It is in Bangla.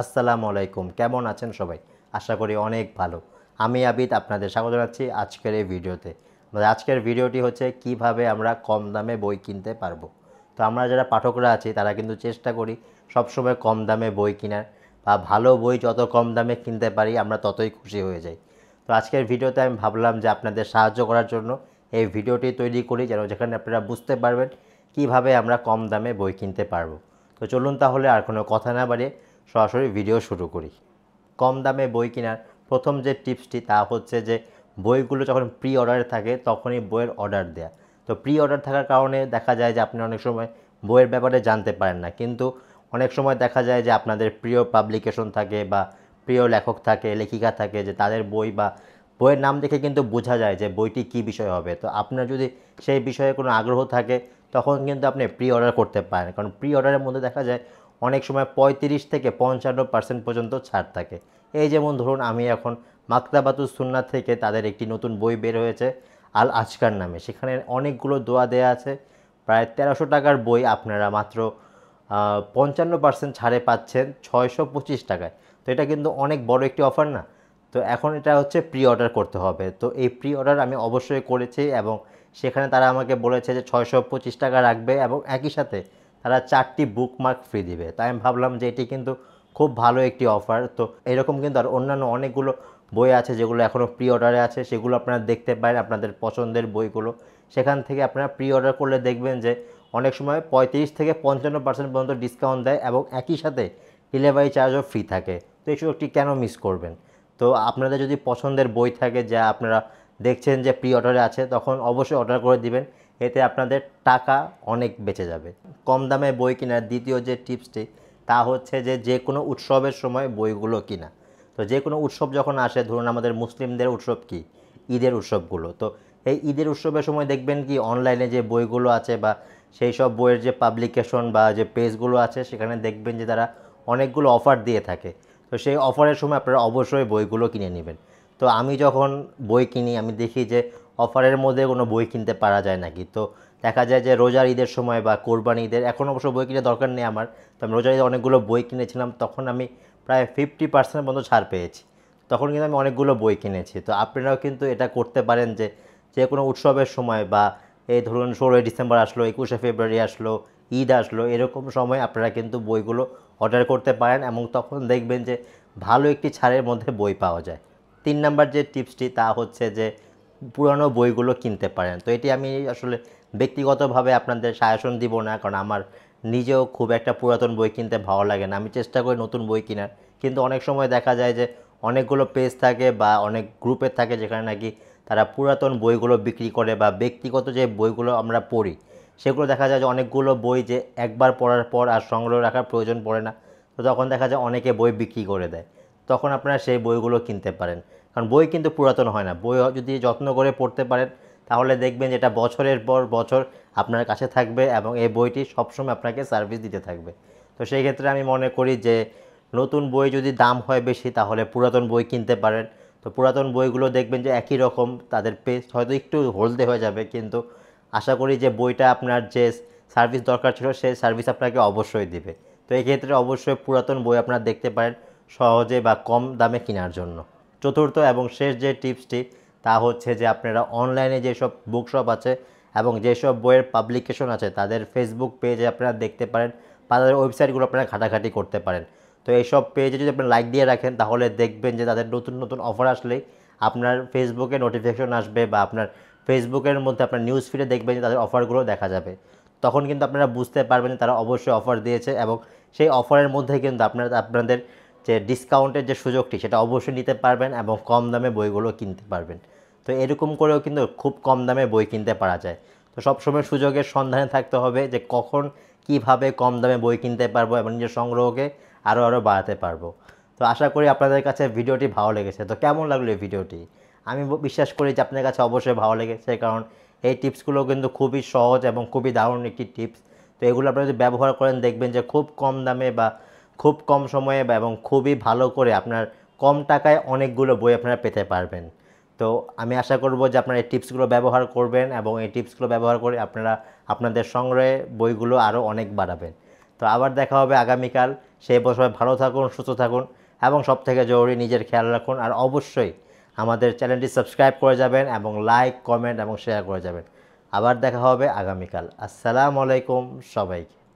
আসসালামু আলাইকুম কেমন আছেন সবাই আশা করি অনেক ভালো আমি আবিদ আপনাদের স্বাগত জানাচ্ছি আজকের এই ভিডিওতে আজকের ভিডিওটি হচ্ছে কিভাবে আমরা কম দামে বই কিনতে পারবো তো আমরা যারা পাঠকরা আছি তারা কিন্তু চেষ্টা করি সবসময় কম দামে বই কেনার বা ভালো বই যত কম দামে কিনতে পারি আমরা ততই খুশি হয়ে যাই তো আজকের ভিডিওতে আমি ভাবলাম যে আপনাদের সাহায্য করার জন্য এই ভিডিওটি তৈরি করি যেন যেখানে আপনারা বুঝতে পারবেন কিভাবে আমরা কম দামে বই কিনতে পারবো তো চলুন তাহলে আর কোনো কথা না বাড়িয়ে সরাসরি ভিডিও শুরু করি কম দামে বই কেনার প্রথম যে টিপসটি তা হচ্ছে যে বইগুলো যখন প্রি অর্ডারে থাকে তখনই বইয়ের অর্ডার দেয়া তো প্রি অর্ডার থাকার কারণে দেখা যায় যে আপনি অনেক সময় বইয়ের ব্যাপারে জানতে পারেন না কিন্তু অনেক সময় দেখা যায় যে আপনাদের প্রিয় পাবলিকেশন থাকে বা প্রিয় লেখক থাকে লেখিকা থাকে যে তাদের বই বা বইয়ের নাম দেখে কিন্তু বোঝা যায় যে বইটি কি বিষয় হবে তো আপনার যদি সেই বিষয়ে কোনো আগ্রহ থাকে তখন কিন্তু আপনি প্রি অর্ডার করতে পারেন কারণ প্রি অর্ডারের মধ্যে দেখা যায় অনেক সময় ৩৫ থেকে পঞ্চান্ন পার্সেন্ট পর্যন্ত ছাড় থাকে এই যেমন ধরুন আমি এখন মাকতাবাতুস সুন্না থেকে তাদের একটি নতুন বই বের হয়েছে আল আজকার নামে সেখানে অনেকগুলো দোয়া দেয়া আছে প্রায় তেরোশো টাকার বই আপনারা মাত্র পঞ্চান্ন পার্সেন্ট ছাড়ে পাচ্ছেন ছয়শো পঁচিশ টাকায় তো এটা কিন্তু অনেক বড় একটি অফার না তো এখন এটা হচ্ছে প্রি অর্ডার করতে হবে তো এই প্রি অর্ডার আমি অবশ্যই করেছি এবং সেখানে তারা আমাকে বলেছে যে ছয়শো পঁচিশ টাকা রাখবে এবং একই সাথে তারা চারটি বুক মার্ক ফ্রি দিবে তাই আমি ভাবলাম যে এটি কিন্তু খুব ভালো একটি অফার তো এরকম কিন্তু আর অন্যান্য অনেকগুলো বই আছে যেগুলো এখনও প্রি অর্ডারে আছে সেগুলো আপনারা দেখতে পারেন আপনাদের পছন্দের বইগুলো সেখান থেকে আপনারা প্রি অর্ডার করলে দেখবেন যে অনেক সময় পঁয়ত্রিশ থেকে পঞ্চান্ন পার্সেন্ট পর্যন্ত ডিসকাউন্ট দেয় এবং একই সাথে ডেলিভারি চার্জও ফ্রি থাকে তো এই সুযোগটি কেন মিস করবেন তো আপনাদের যদি পছন্দের বই থাকে যা আপনারা দেখছেন যে প্রি অর্ডারে আছে তখন অবশ্যই অর্ডার করে দিবেন এতে আপনাদের টাকা অনেক বেঁচে যাবে কম দামে বই কেনার দ্বিতীয় যে টিপসটি তা হচ্ছে যে যে কোনো উৎসবের সময় বইগুলো কিনা তো যে কোনো উৎসব যখন আসে ধরুন আমাদের মুসলিমদের উৎসব কি ঈদের উৎসবগুলো তো এই ঈদের উৎসবের সময় দেখবেন কি অনলাইনে যে বইগুলো আছে বা সেই সব বইয়ের যে পাবলিকেশন বা যে পেজগুলো আছে সেখানে দেখবেন যে তারা অনেকগুলো অফার দিয়ে থাকে তো সেই অফারের সময় আপনারা অবশ্যই বইগুলো কিনে নেবেন তো আমি যখন বই কিনি আমি দেখি যে অফারের মধ্যে কোনো বই কিনতে পারা যায় নাকি তো দেখা যায় যে রোজার ঈদের সময় বা কোরবানি ঈদের এখন অবশ্য বই কিনে দরকার নেই আমার তো আমি রোজার ঈদে অনেকগুলো বই কিনেছিলাম তখন আমি প্রায় ফিফটি পার্সেন্ট পর্যন্ত ছাড় পেয়েছি তখন কিন্তু আমি অনেকগুলো বই কিনেছি তো আপনারাও কিন্তু এটা করতে পারেন যে যে কোনো উৎসবের সময় বা এই ধরুন ষোলোই ডিসেম্বর আসলো একুশে ফেব্রুয়ারি আসলো ঈদ আসলো এরকম সময় আপনারা কিন্তু বইগুলো অর্ডার করতে পারেন এবং তখন দেখবেন যে ভালো একটি ছাড়ের মধ্যে বই পাওয়া যায় তিন নাম্বার যে টিপসটি তা হচ্ছে যে পুরানো বইগুলো কিনতে পারেন তো এটি আমি আসলে ব্যক্তিগতভাবে আপনাদের সায়াসন দিব না কারণ আমার নিজেও খুব একটা পুরাতন বই কিনতে ভালো লাগে না আমি চেষ্টা করি নতুন বই কেনার কিন্তু অনেক সময় দেখা যায় যে অনেকগুলো পেজ থাকে বা অনেক গ্রুপের থাকে যেখানে নাকি তারা পুরাতন বইগুলো বিক্রি করে বা ব্যক্তিগত যে বইগুলো আমরা পড়ি সেগুলো দেখা যায় যে অনেকগুলো বই যে একবার পড়ার পর আর সংগ্রহ রাখার প্রয়োজন পড়ে না তো তখন দেখা যায় অনেকে বই বিক্রি করে দেয় তখন আপনারা সেই বইগুলো কিনতে পারেন কারণ বই কিন্তু পুরাতন হয় না বই যদি যত্ন করে পড়তে পারেন তাহলে দেখবেন এটা বছরের পর বছর আপনার কাছে থাকবে এবং এই বইটি সবসময় আপনাকে সার্ভিস দিতে থাকবে তো সেই ক্ষেত্রে আমি মনে করি যে নতুন বই যদি দাম হয় বেশি তাহলে পুরাতন বই কিনতে পারেন তো পুরাতন বইগুলো দেখবেন যে একই রকম তাদের পেস্ট হয়তো একটু হলদে হয়ে যাবে কিন্তু আশা করি যে বইটা আপনার যে সার্ভিস দরকার ছিল সেই সার্ভিস আপনাকে অবশ্যই দিবে তো এক্ষেত্রে অবশ্যই পুরাতন বই আপনারা দেখতে পারেন সহজে বা কম দামে কেনার জন্য চতুর্থ এবং শেষ যে টিপসটি তা হচ্ছে যে আপনারা অনলাইনে যেসব বুকশপ আছে এবং যেসব বইয়ের পাবলিকেশন আছে তাদের ফেসবুক পেজে আপনারা দেখতে পারেন বা তাদের ওয়েবসাইটগুলো আপনারা ঘাটাঘাটি করতে পারেন তো এইসব পেজে যদি আপনি লাইক দিয়ে রাখেন তাহলে দেখবেন যে তাদের নতুন নতুন অফার আসলেই আপনার ফেসবুকে নোটিফিকেশন আসবে বা আপনার ফেসবুকের মধ্যে আপনার নিউজ ফিডে দেখবেন যে তাদের অফারগুলো দেখা যাবে তখন কিন্তু আপনারা বুঝতে পারবেন যে তারা অবশ্যই অফার দিয়েছে এবং সেই অফারের মধ্যে কিন্তু আপনারা আপনাদের যে ডিসকাউন্টের যে সুযোগটি সেটা অবশ্যই নিতে পারবেন এবং কম দামে বইগুলো কিনতে পারবেন তো এরকম করেও কিন্তু খুব কম দামে বই কিনতে পারা যায় তো সবসময় সুযোগের সন্ধানে থাকতে হবে যে কখন কিভাবে কম দামে বই কিনতে পারবো এবং নিজের সংগ্রহকে আরও আরও বাড়াতে পারবো তো আশা করি আপনাদের কাছে ভিডিওটি ভালো লেগেছে তো কেমন লাগলো এই ভিডিওটি আমি বিশ্বাস করি যে আপনার কাছে অবশ্যই ভালো লেগেছে কারণ এই টিপসগুলো কিন্তু খুবই সহজ এবং খুবই দারুণ একটি টিপস তো এগুলো আপনারা যদি ব্যবহার করেন দেখবেন যে খুব কম দামে বা খুব কম সময়ে এবং খুবই ভালো করে আপনার কম টাকায় অনেকগুলো বই আপনারা পেতে পারবেন তো আমি আশা করব যে আপনারা এই টিপসগুলো ব্যবহার করবেন এবং এই টিপসগুলো ব্যবহার করে আপনারা আপনাদের সংগ্রহে বইগুলো আরও অনেক বাড়াবেন তো আবার দেখা হবে আগামীকাল সেই বছর ভালো থাকুন সুস্থ থাকুন এবং সব থেকে জরুরি নিজের খেয়াল রাখুন আর অবশ্যই আমাদের চ্যানেলটি সাবস্ক্রাইব করে যাবেন এবং লাইক কমেন্ট এবং শেয়ার করে যাবেন আবার দেখা হবে আগামীকাল আসসালামু আলাইকুম সবাইকে